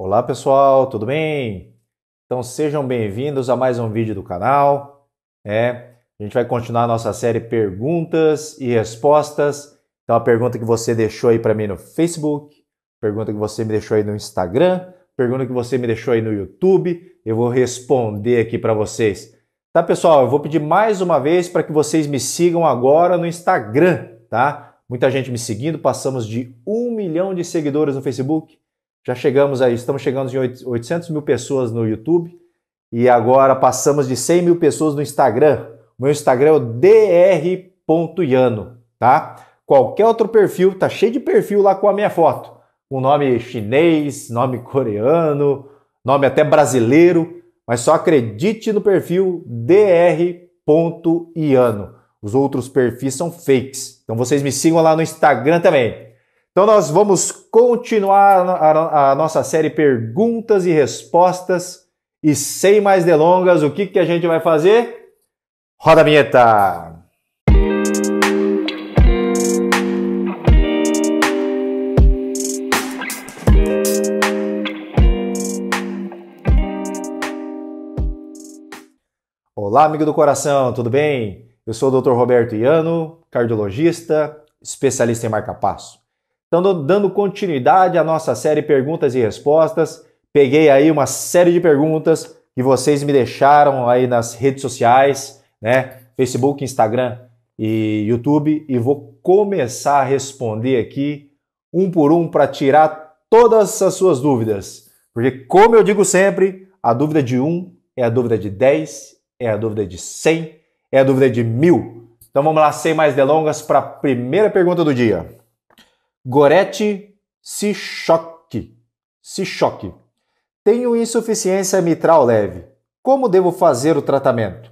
Olá pessoal, tudo bem? Então sejam bem-vindos a mais um vídeo do canal. É, a gente vai continuar a nossa série perguntas e respostas. Então a pergunta que você deixou aí para mim no Facebook, pergunta que você me deixou aí no Instagram, pergunta que você me deixou aí no YouTube, eu vou responder aqui para vocês. Tá pessoal, eu vou pedir mais uma vez para que vocês me sigam agora no Instagram, tá? Muita gente me seguindo, passamos de um milhão de seguidores no Facebook já chegamos aí, estamos chegando em 800 mil pessoas no YouTube e agora passamos de 100 mil pessoas no Instagram. meu Instagram é o dr.iano, tá? Qualquer outro perfil, tá cheio de perfil lá com a minha foto. Com nome chinês, nome coreano, nome até brasileiro, mas só acredite no perfil dr.iano. Os outros perfis são fakes. Então vocês me sigam lá no Instagram também então nós vamos continuar a, nossa série perguntas e respostas e sem mais delongas, o que, que a gente vai fazer? Roda a vinheta! Olá, amigo do coração, tudo bem? Eu sou o Dr. Roberto Iano, cardiologista, especialista em marca-passo. Então, dando continuidade à nossa série Perguntas e Respostas, peguei aí uma série de perguntas que vocês me deixaram aí nas redes sociais, né? Facebook, Instagram e YouTube, e vou começar a responder aqui um por um para tirar todas as suas dúvidas. Porque, como eu digo sempre, a dúvida de um é a dúvida de 10, é a dúvida de 100, é a dúvida de mil. Então vamos lá, sem mais delongas, para a primeira pergunta do dia. Goretti se choque. Tenho insuficiência mitral leve. Como devo fazer o tratamento?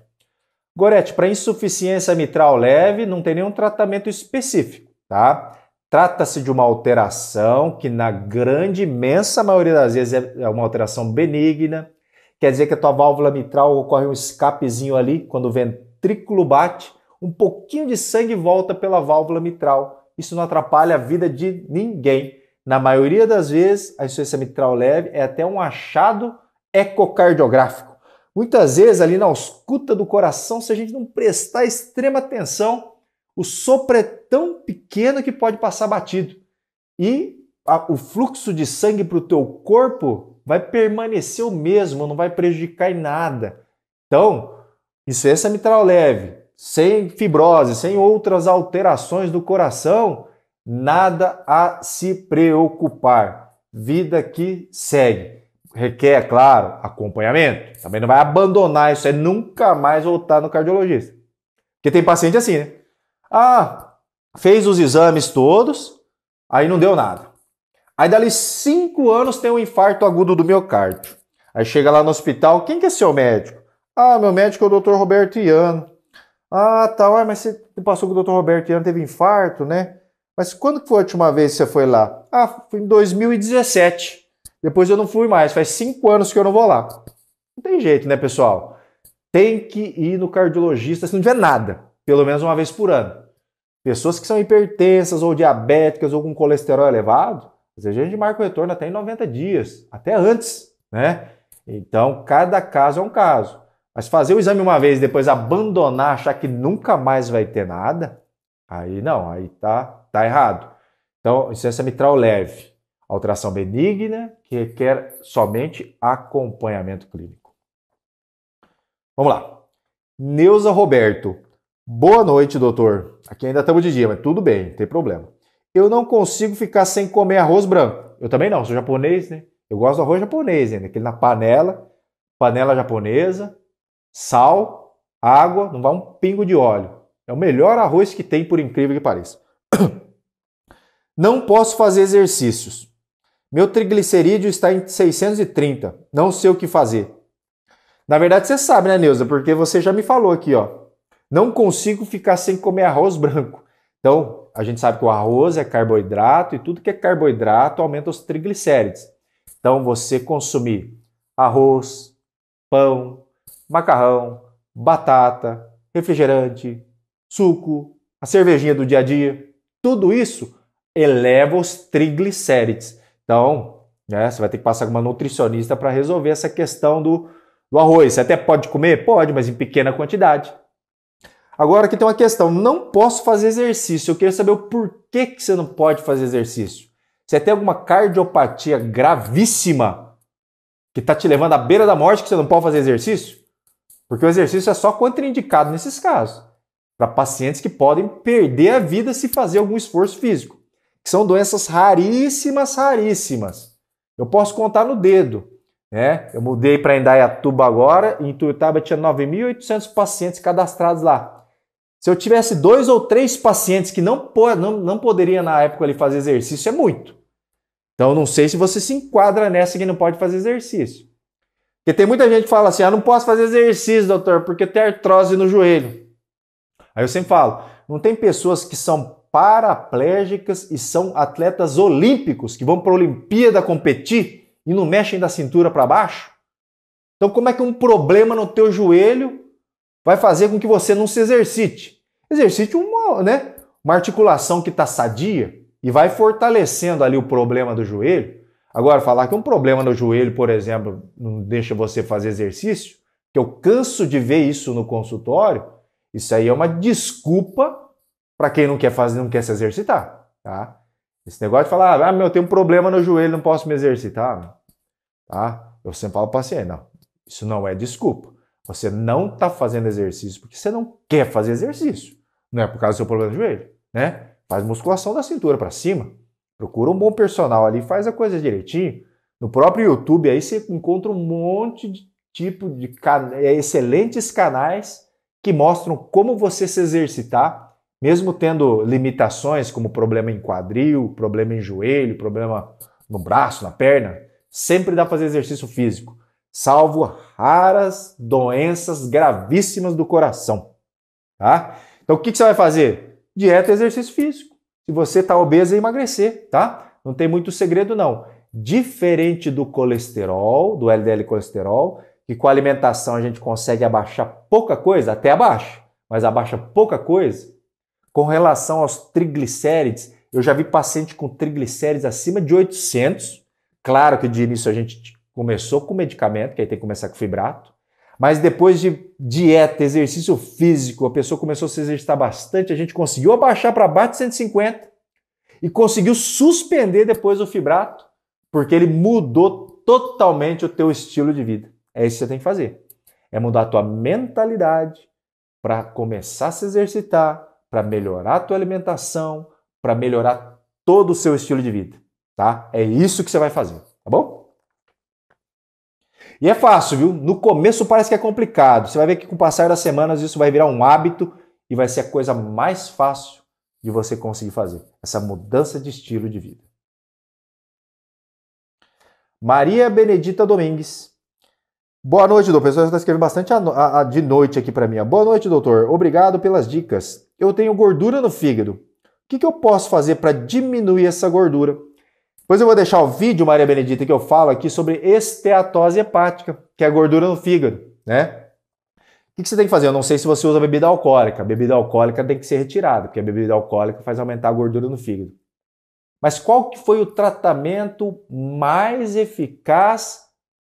Gorete, para insuficiência mitral leve não tem nenhum tratamento específico, tá? Trata-se de uma alteração que, na grande, imensa maioria das vezes, é, é uma alteração benigna. Quer dizer que a tua válvula mitral ocorre um escapezinho ali, quando o ventrículo bate, um pouquinho de sangue volta pela válvula mitral isso não atrapalha a vida de ninguém. Na maioria das vezes, a insuficiência mitral leve é até um achado ecocardiográfico. Muitas vezes, ali na ausculta do coração, se a gente não prestar extrema atenção, o sopro é tão pequeno que pode passar batido. E a, o fluxo de sangue para o teu corpo vai permanecer o mesmo, não vai prejudicar em nada. Então, insuficiência mitral leve, sem fibrose, sem outras alterações do coração, nada a se preocupar. Vida que segue. Requer, claro, acompanhamento. Também não vai abandonar isso aí, é nunca mais voltar no cardiologista. Porque tem paciente assim, né? Ah, fez os exames todos, aí não deu nada. Aí dali cinco anos tem um infarto agudo do miocárdio. Aí chega lá no hospital, quem que é seu médico? Ah, meu médico é o Dr. Roberto Iano. Ah, tá, ué, mas você passou com o Dr. Roberto e teve infarto, né? Mas quando foi a última vez que você foi lá? Ah, foi em 2017. Depois eu não fui mais, faz cinco anos que eu não vou lá. Não tem jeito, né, pessoal? Tem que ir no cardiologista se não tiver nada, pelo menos uma vez por ano. Pessoas que são hipertensas ou diabéticas ou com colesterol elevado, às vezes a gente marca o retorno até em 90 dias, até antes, né? Então, cada caso é um caso. Mas fazer o exame uma vez e depois abandonar, achar que nunca mais vai ter nada, aí não, aí tá, tá errado. Então, insuficiência mitral leve, alteração benigna que requer somente acompanhamento clínico. Vamos lá. Neuza Roberto. Boa noite, doutor. Aqui ainda estamos de dia, mas tudo bem, não tem problema. Eu não consigo ficar sem comer arroz branco. Eu também não, sou japonês, né? Eu gosto do arroz japonês né? aquele na panela, panela japonesa, sal, água, não vai um pingo de óleo. É o melhor arroz que tem, por incrível que pareça. Não posso fazer exercícios. Meu triglicerídeo está em 630. Não sei o que fazer. Na verdade, você sabe, né, Neuza? Porque você já me falou aqui, ó. Não consigo ficar sem comer arroz branco. Então, a gente sabe que o arroz é carboidrato e tudo que é carboidrato aumenta os triglicérides. Então, você consumir arroz, pão, macarrão, batata, refrigerante, suco, a cervejinha do dia a dia, tudo isso eleva os triglicérides. Então, né, você vai ter que passar com uma nutricionista para resolver essa questão do, do arroz. Você até pode comer? Pode, mas em pequena quantidade. Agora que tem uma questão, não posso fazer exercício. Eu queria saber o porquê que você não pode fazer exercício. Você tem alguma cardiopatia gravíssima que está te levando à beira da morte que você não pode fazer exercício? Porque o exercício é só contraindicado nesses casos, para pacientes que podem perder a vida se fazer algum esforço físico, que são doenças raríssimas, raríssimas. Eu posso contar no dedo, né? Eu mudei para Indaiatuba agora, e em Tuiutaba tinha 9.800 pacientes cadastrados lá. Se eu tivesse dois ou três pacientes que não, não, não poderia na época ali fazer exercício, é muito. Então, não sei se você se enquadra nessa que não pode fazer exercício. Porque tem muita gente que fala assim: ah, não posso fazer exercício, doutor, porque tem artrose no joelho. Aí eu sempre falo: não tem pessoas que são paraplégicas e são atletas olímpicos que vão para a Olimpíada competir e não mexem da cintura para baixo? Então, como é que um problema no teu joelho vai fazer com que você não se exercite? Exercite uma, né, uma articulação que está sadia e vai fortalecendo ali o problema do joelho Agora, falar que um problema no joelho, por exemplo, não deixa você fazer exercício, que eu canso de ver isso no consultório, isso aí é uma desculpa para quem não quer fazer, não quer se exercitar, tá? Esse negócio de falar, ah, meu, eu tenho um problema no joelho, não posso me exercitar, tá? Eu sempre falo para paciente, não, isso não é desculpa. Você não está fazendo exercício porque você não quer fazer exercício. Não é por causa do seu problema de joelho, né? Faz musculação da cintura para cima, Procura um bom personal ali, faz a coisa direitinho. No próprio YouTube aí você encontra um monte de tipo de can... É, excelentes canais que mostram como você se exercitar, mesmo tendo limitações como problema em quadril, problema em joelho, problema no braço, na perna. Sempre dá para fazer exercício físico, salvo raras doenças gravíssimas do coração, tá? Então o que, que você vai fazer? Dieta e exercício físico se você está obeso, é emagrecer, tá? Não tem muito segredo, não. Diferente do colesterol, do LDL colesterol, que com a alimentação a gente consegue abaixar pouca coisa, até abaixa, mas abaixa pouca coisa. Com relação aos triglicérides, eu já vi paciente com triglicérides acima de 800. Claro que de início a gente começou com medicamento, que aí tem que começar com fibrato. Mas depois de dieta, exercício físico, a pessoa começou a se exercitar bastante, a gente conseguiu abaixar para baixo de 150 e conseguiu suspender depois o fibrato, porque ele mudou totalmente o teu estilo de vida. É isso que você tem que fazer. É mudar a tua mentalidade para começar a se exercitar, para melhorar a tua alimentação, para melhorar todo o seu estilo de vida, tá? É isso que você vai fazer, tá bom? E é fácil, viu? No começo parece que é complicado. Você vai ver que com o passar das semanas isso vai virar um hábito e vai ser a coisa mais fácil de você conseguir fazer. Essa mudança de estilo de vida. Maria Benedita Domingues. Boa noite, doutor. pessoal está escrevendo bastante a, a, a de noite aqui para mim. Boa noite, doutor. Obrigado pelas dicas. Eu tenho gordura no fígado. O que, que eu posso fazer para diminuir essa gordura? Depois eu vou deixar o vídeo, Maria Benedita, que eu falo aqui sobre esteatose hepática, que é a gordura no fígado, né? O que você tem que fazer? Eu não sei se você usa bebida alcoólica. A bebida alcoólica tem que ser retirada, porque a bebida alcoólica faz aumentar a gordura no fígado. Mas qual que foi o tratamento mais eficaz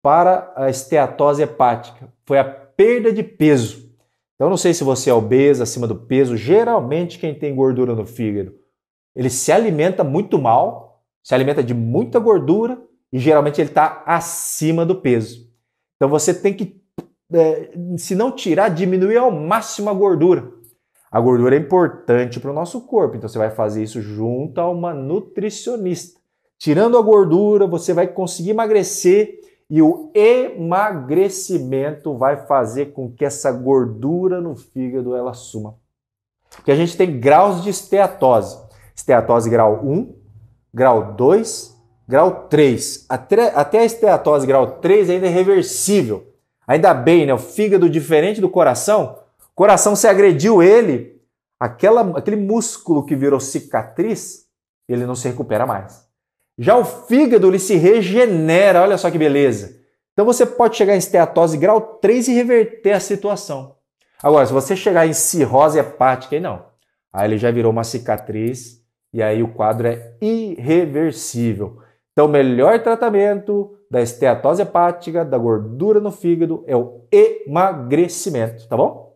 para a esteatose hepática? Foi a perda de peso. Então, não sei se você é obeso, acima do peso. Geralmente, quem tem gordura no fígado, ele se alimenta muito mal, se alimenta de muita gordura e geralmente ele está acima do peso. Então você tem que, é, se não tirar, diminuir ao máximo a gordura. A gordura é importante para o nosso corpo, então você vai fazer isso junto a uma nutricionista. Tirando a gordura, você vai conseguir emagrecer e o emagrecimento vai fazer com que essa gordura no fígado ela suma. Porque a gente tem graus de esteatose. Esteatose grau 1, grau 2, grau 3. Até, até a esteatose grau 3 ainda é reversível. Ainda bem, né? O fígado, diferente do coração, o coração se agrediu ele, aquela, aquele músculo que virou cicatriz, ele não se recupera mais. Já o fígado, ele se regenera, olha só que beleza. Então você pode chegar em esteatose grau 3 e reverter a situação. Agora, se você chegar em cirrose hepática, aí não. Aí ele já virou uma cicatriz e aí o quadro é irreversível. Então, o melhor tratamento da esteatose hepática, da gordura no fígado, é o emagrecimento, tá bom?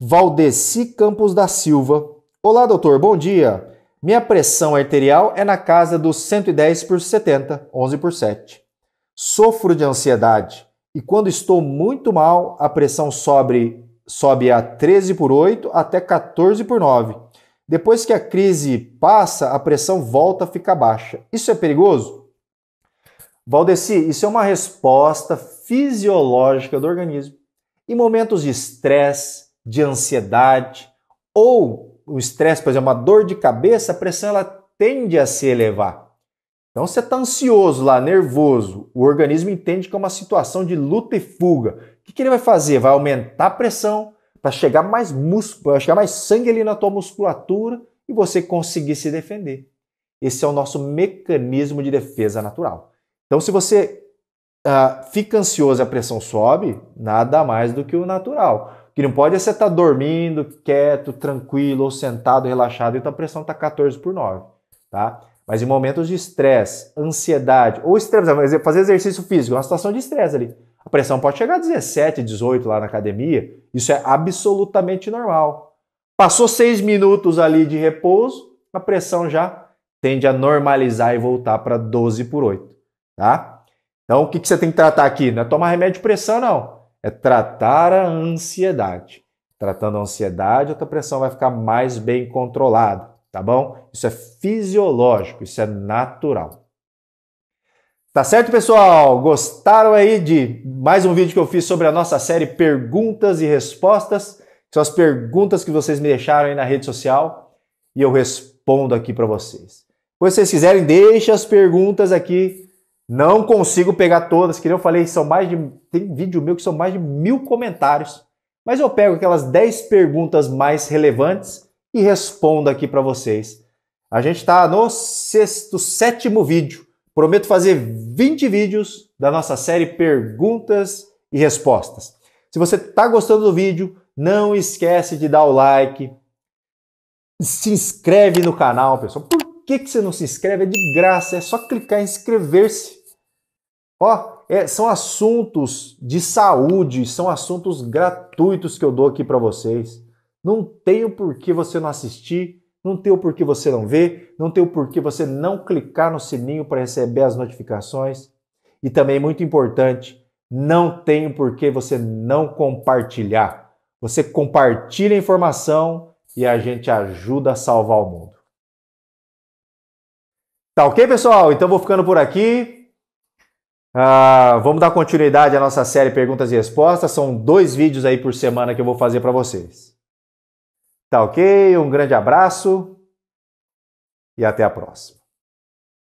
Valdeci Campos da Silva. Olá, doutor, bom dia. Minha pressão arterial é na casa dos 110 por 70, 11 por 7. Sofro de ansiedade e quando estou muito mal, a pressão sobe sobe a 13 por 8 até 14 por 9. Depois que a crise passa, a pressão volta a ficar baixa. Isso é perigoso? Valdeci, isso é uma resposta fisiológica do organismo. Em momentos de estresse, de ansiedade ou o estresse, por exemplo, uma dor de cabeça, a pressão ela tende a se elevar. Então você está ansioso lá, nervoso. O organismo entende que é uma situação de luta e fuga. O que, que ele vai fazer? Vai aumentar a pressão para chegar mais músculo, para chegar mais sangue ali na tua musculatura e você conseguir se defender. Esse é o nosso mecanismo de defesa natural. Então, se você uh, fica ansioso e a pressão sobe, nada mais do que o natural. O que não pode é você estar tá dormindo, quieto, tranquilo, ou sentado, relaxado, e tua pressão está 14 por 9. Tá? Mas em momentos de estresse, ansiedade ou estresse, fazer exercício físico, é uma situação de estresse ali. A pressão pode chegar a 17, 18 lá na academia. Isso é absolutamente normal. Passou seis minutos ali de repouso, a pressão já tende a normalizar e voltar para 12 por 8, tá? Então, o que, que você tem que tratar aqui? Não é tomar remédio de pressão, não. É tratar a ansiedade. Tratando a ansiedade, a tua pressão vai ficar mais bem controlada tá bom? Isso é fisiológico, isso é natural. Tá certo, pessoal? Gostaram aí de mais um vídeo que eu fiz sobre a nossa série Perguntas e Respostas? São as perguntas que vocês me deixaram aí na rede social e eu respondo aqui para vocês. Pois se vocês quiserem, deixem as perguntas aqui. Não consigo pegar todas, que nem eu falei, são mais de. Tem vídeo meu que são mais de mil comentários. Mas eu pego aquelas 10 perguntas mais relevantes e respondo aqui para vocês. A gente está no sexto, sétimo vídeo. Prometo fazer 20 vídeos da nossa série Perguntas e Respostas. Se você está gostando do vídeo, não esquece de dar o like. Se inscreve no canal, pessoal. Por que, que você não se inscreve? É de graça, é só clicar em inscrever-se. Ó, é, são assuntos de saúde, são assuntos gratuitos que eu dou aqui para vocês. Não tem o porquê você não assistir, não tem o porquê você não ver, não tem o porquê você não clicar no sininho para receber as notificações. E também muito importante, não tem o porquê você não compartilhar. Você compartilha a informação e a gente ajuda a salvar o mundo. Tá ok, pessoal? Então vou ficando por aqui. Ah, vamos dar continuidade à nossa série Perguntas e Respostas. São dois vídeos aí por semana que eu vou fazer para vocês. Tá ok? Um grande abraço e até a próxima.